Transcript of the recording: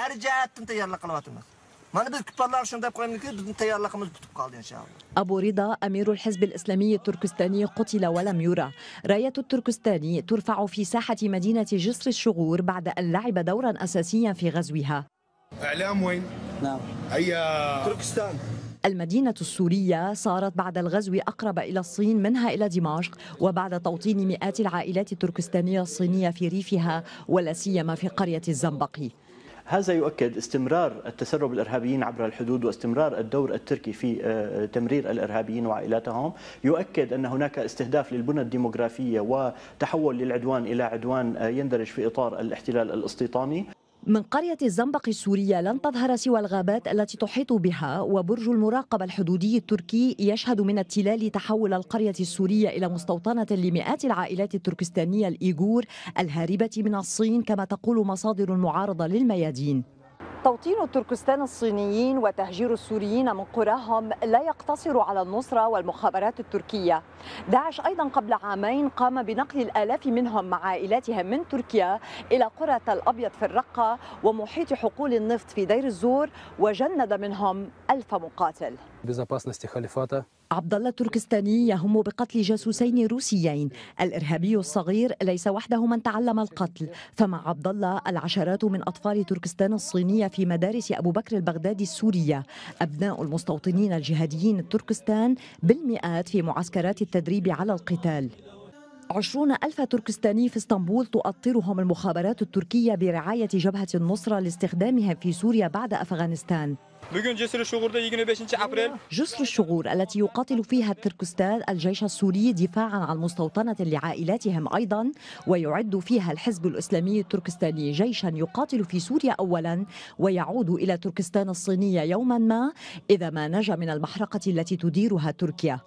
harjiatni tayyorlik qilyapmiz Mana biz kutbanlar shunday qo'ymizki, bizning tayyorligimiz bitib qoldi inshaalloh. أبو رضا أمير الحزب الإسلامي التركستاني قتل ولم يرى راية التركستاني ترفع في ساحة مدينة جسر الشغور بعد أن لعب دورا أساسيا في غزوها إعلام وين؟ نعم أي تركستان المدينة السورية صارت بعد الغزو أقرب إلى الصين منها إلى دمشق وبعد توطين مئات العائلات التركستانية الصينية في ريفها ولا سيما في قرية الزنبقي هذا يؤكد استمرار التسرب الارهابيين عبر الحدود واستمرار الدور التركي في آه، تمرير الارهابيين وعائلاتهم يؤكد ان هناك استهداف للبنى الديموغرافيه وتحول للعدوان الى عدوان آه، يندرج في اطار الاحتلال الاستيطاني من قرية الزنبق السورية لن تظهر سوى الغابات التي تحيط بها وبرج المراقبة الحدودي التركي يشهد من التلال تحول القرية السورية إلى مستوطنة لمئات العائلات التركستانية الإيغور الهاربة من الصين كما تقول مصادر المعارضة للميادين توطين التركستان الصينيين وتهجير السوريين من قراهم لا يقتصر على النصرة والمخابرات التركية داعش أيضا قبل عامين قام بنقل الآلاف منهم مع عائلاتهم من تركيا إلى قرى الأبيض في الرقة ومحيط حقول النفط في دير الزور وجند منهم ألف مقاتل عبد الله التركستاني يهم بقتل جاسوسين روسيين الارهابي الصغير ليس وحده من تعلم القتل فمع عبد الله العشرات من اطفال تركستان الصينيه في مدارس ابو بكر البغدادي السوريه ابناء المستوطنين الجهاديين التركستان بالمئات في معسكرات التدريب على القتال عشرون ألف تركستاني في اسطنبول تؤطرهم المخابرات التركية برعاية جبهة النصرة لاستخدامها في سوريا بعد أفغانستان جسر الشغور التي يقاتل فيها التركستان الجيش السوري دفاعا عن مستوطنة لعائلاتهم أيضا ويعد فيها الحزب الإسلامي التركستاني جيشا يقاتل في سوريا أولا ويعود إلى تركستان الصينية يوما ما إذا ما نجا من المحرقة التي تديرها تركيا